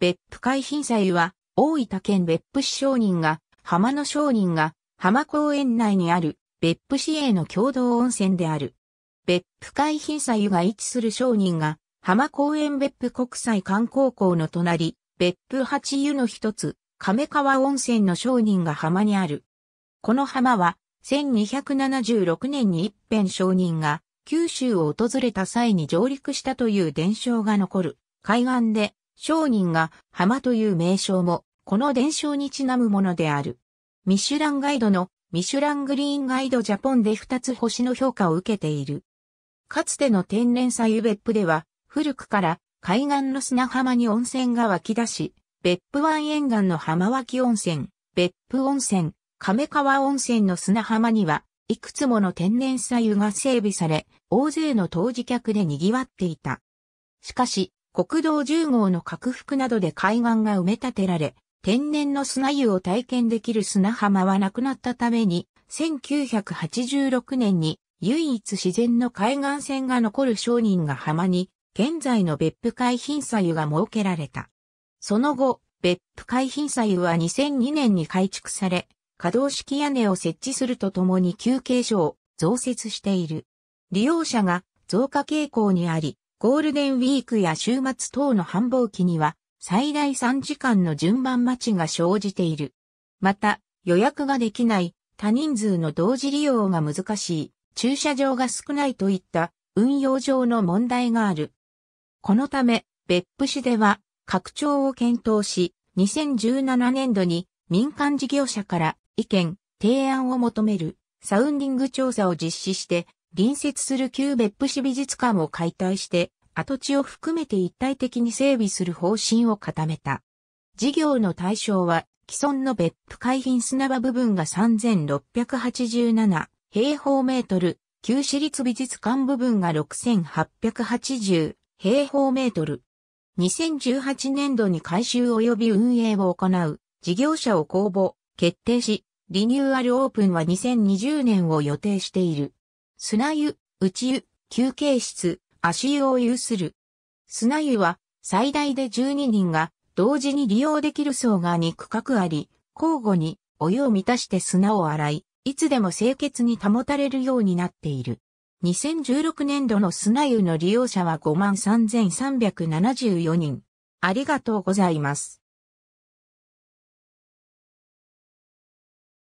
別府海浜祭は、大分県別府市商人が、浜の商人が、浜公園内にある、別府市営の共同温泉である。別府海浜祭が位置する商人が、浜公園別府国際観光校の隣、別府八湯の一つ、亀川温泉の商人が浜にある。この浜は、1276年に一辺商人が、九州を訪れた際に上陸したという伝承が残る、海岸で、商人が浜という名称も、この伝承にちなむものである。ミシュランガイドのミシュラングリーンガイドジャポンで2つ星の評価を受けている。かつての天然砂湯別府では、古くから海岸の砂浜に温泉が湧き出し、別府湾沿岸の浜脇温泉、別府温泉、亀川温泉の砂浜には、いくつもの天然砂湯が整備され、大勢の湯治客で賑わっていた。しかし、国道10号の拡幅などで海岸が埋め立てられ、天然の砂湯を体験できる砂浜はなくなったために、1986年に唯一自然の海岸線が残る商人が浜に、現在の別府海浜砂湯が設けられた。その後、別府海浜砂湯は2002年に改築され、可動式屋根を設置するとともに休憩所を増設している。利用者が増加傾向にあり、ゴールデンウィークや週末等の繁忙期には、最大3時間の順番待ちが生じている。また、予約ができない、多人数の同時利用が難しい、駐車場が少ないといった運用上の問題がある。このため、別府市では拡張を検討し、2017年度に民間事業者から意見、提案を求めるサウンディング調査を実施して、隣接する旧別府市美術館を解体して、跡地を含めて一体的に整備する方針を固めた。事業の対象は、既存の別府海浜砂場部分が3687平方メートル、旧市立美術館部分が6880平方メートル。2018年度に改修及び運営を行う事業者を公募、決定し、リニューアルオープンは2020年を予定している。砂湯、内湯、休憩室、足湯を有する。砂湯は最大で12人が同時に利用できる層が2区画あり、交互にお湯を満たして砂を洗い、いつでも清潔に保たれるようになっている。2016年度の砂湯の利用者は53,374人。ありがとうございます。